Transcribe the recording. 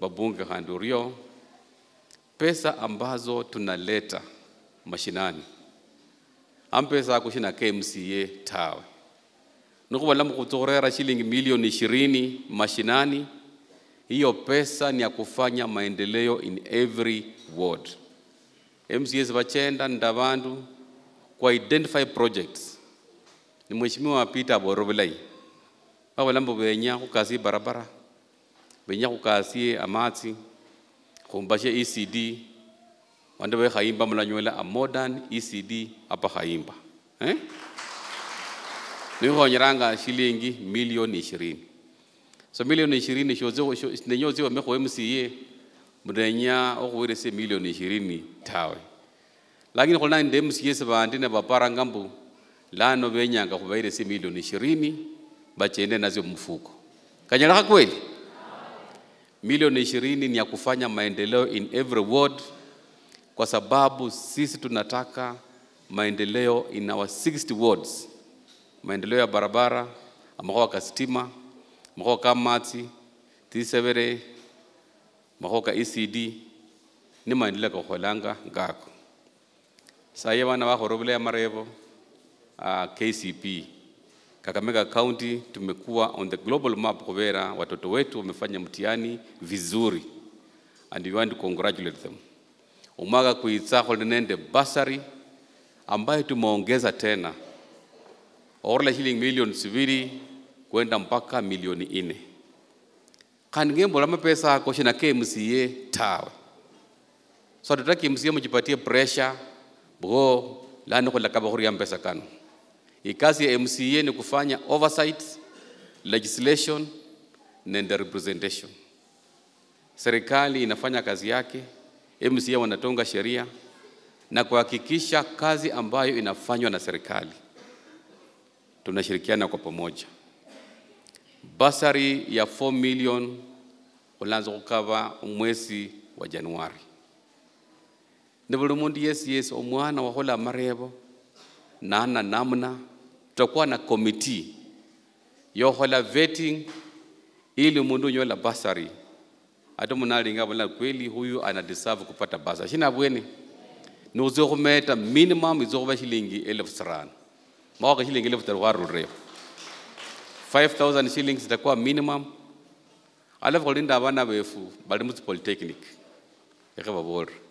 Babunge Handurio, pesa ambazo tunaleta mashinani ampesa akushina KMCA tawe nukhuvula mukhutukhurera shilingi milioni ishirini mashinani hiyo pesa ni ya kufanya maendeleo in every ward MCAs vachenda nda vandu ku identify projects ni mheshimiwa Peter Borovulai vavola mbu venya khukasi barabara benya kukasi amati kumbashe ecd bandu bekhayimba mulanyola a modern ecd apa khaimba eh? nikhonyeranga shilingi milioni 20 so milioni 20 ishirini nenya otsiwame MCA mudenya se milioni 20 tawe lakini khuli nandi mcs bandi nebaparanga mbu lano benyanga se milioni 20 bachende nazo mfuko kanyalakha kweli Milioni ishirini ni ya kufanya maendeleo in every ward, kwa sababu sisi tunataka maendeleo in our 60 wards, maendeleo ya barabara, amakoka stima, ka mati, tisevere, amakoka ECD ni maendeleo kakholanga ngako saye bana bakhorobela ya marebo uh, ah, KCP Kakamega County tumekuwa on the global map Kawera, watoto wetu wamefanya mtihani vizuri and we want to congratulate them. Umaga Kuitsaho Linende Basari ambayo tumeongeza tena orla shilingi million siviri kwenda mpaka milioni ine kanigembula mapesa ako na KMCA tawe so tutaki MCA mujipatie pressure bwo lano khulakaba khuri ya mpesa kanu hii kazi ya MCA ni kufanya oversight, legislation and representation. Serikali inafanya kazi yake, MCA wanatonga sheria na kuhakikisha kazi ambayo inafanywa na serikali tunashirikiana kwa pamoja. Basari ya 4 million ulanza kukava mwezi wa Januari nivuli mundu yesi yesi omwana wakhola marevo naana namna. Tutakuwa na komiti yohola vetting ili mundu nyola basari ate munalinga bona kweli huyu ana deserve kupata basa shina bweni nuuze khumeta minimum izo izokhuba shilingi elfu sirano mawaka shilingi elfu taru khwarulreyo 5000 shillings itakuwa minimum alafu khulinda abana befu bali mu polytechnic ekhe babolre